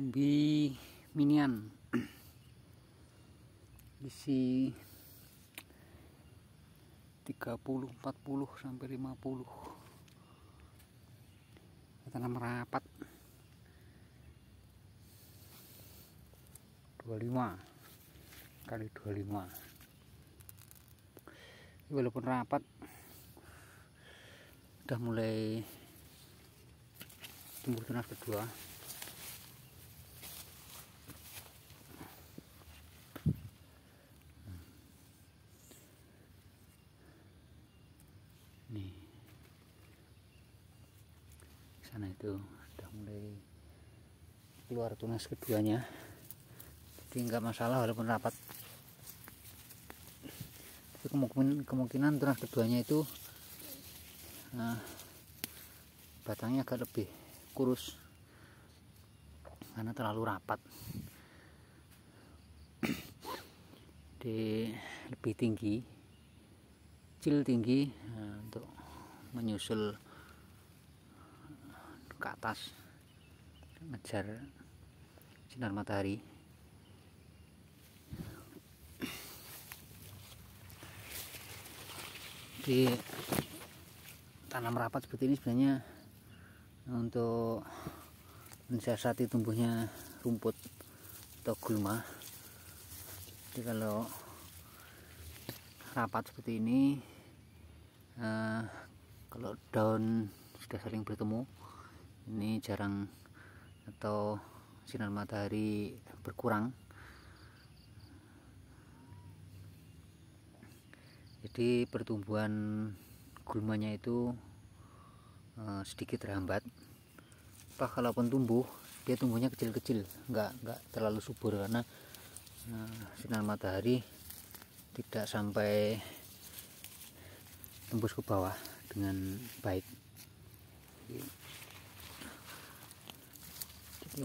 umbi minian isi 30 40 sampai 50 kita tanam rapat 25 kali 25 walaupun rapat udah mulai tumbuh tunas kedua sana itu udah mulai keluar tunas keduanya jadi nggak masalah walaupun rapat tapi kemungkinan, kemungkinan tunas keduanya itu nah, batangnya agak lebih kurus karena terlalu rapat di lebih tinggi kecil tinggi nah, untuk menyusul ke atas ngejar sinar matahari di tanam rapat seperti ini sebenarnya untuk mensiasati tumbuhnya rumput atau gulma jadi kalau rapat seperti ini eh, kalau daun sudah sering bertemu ini jarang atau sinar matahari berkurang jadi pertumbuhan gulmanya itu eh, sedikit terhambat Pak kalaupun tumbuh dia tumbuhnya kecil-kecil nggak nggak terlalu subur karena eh, sinar matahari tidak sampai tembus ke bawah dengan baik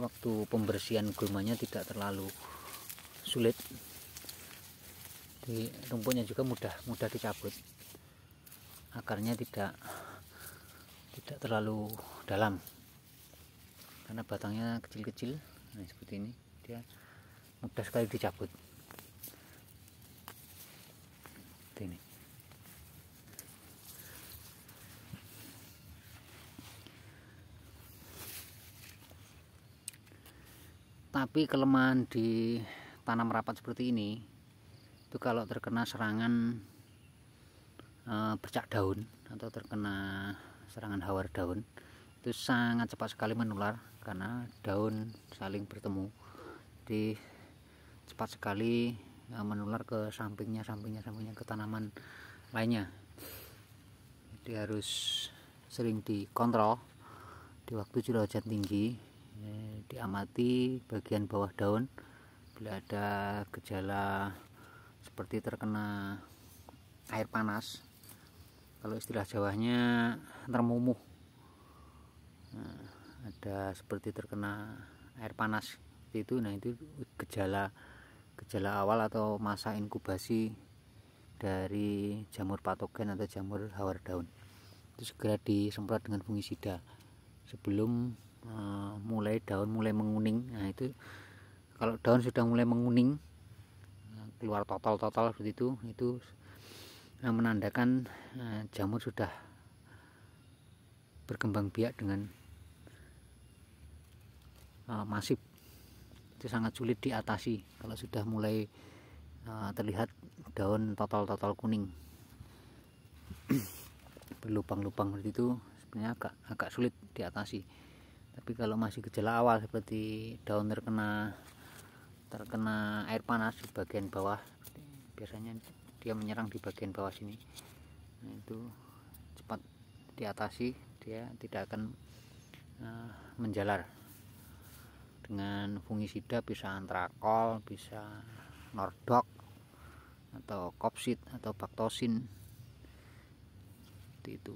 waktu pembersihan gulmanya tidak terlalu sulit di rumputnya juga mudah mudah dicabut akarnya tidak tidak terlalu dalam karena batangnya kecil-kecil nah seperti ini dia mudah sekali dicabut seperti ini tapi kelemahan di tanam rapat seperti ini itu kalau terkena serangan e, bercak daun atau terkena serangan hawar daun itu sangat cepat sekali menular karena daun saling bertemu di cepat sekali e, menular ke sampingnya sampingnya sampingnya ke tanaman lainnya jadi harus sering dikontrol di waktu curah hujan tinggi ini diamati bagian bawah daun bila ada gejala seperti terkena air panas kalau istilah jawanya termumuh nah, ada seperti terkena air panas itu nah itu gejala gejala awal atau masa inkubasi dari jamur patogen atau jamur hawar daun itu segera disemprot dengan fungisida sebelum Eh, mulai daun mulai menguning nah itu kalau daun sudah mulai menguning eh, keluar total-total seperti itu itu eh, menandakan jamur sudah berkembang biak dengan masif itu sangat sulit diatasi kalau sudah mulai terlihat daun total-total kuning berlubang-lubang seperti itu sebenarnya agak agak sulit diatasi tapi kalau masih gejala awal seperti daun terkena terkena air panas di bagian bawah biasanya dia menyerang di bagian bawah sini nah, itu cepat diatasi dia tidak akan uh, menjalar dengan fungisida bisa antrakol bisa nordok atau kopsit atau baktosin seperti itu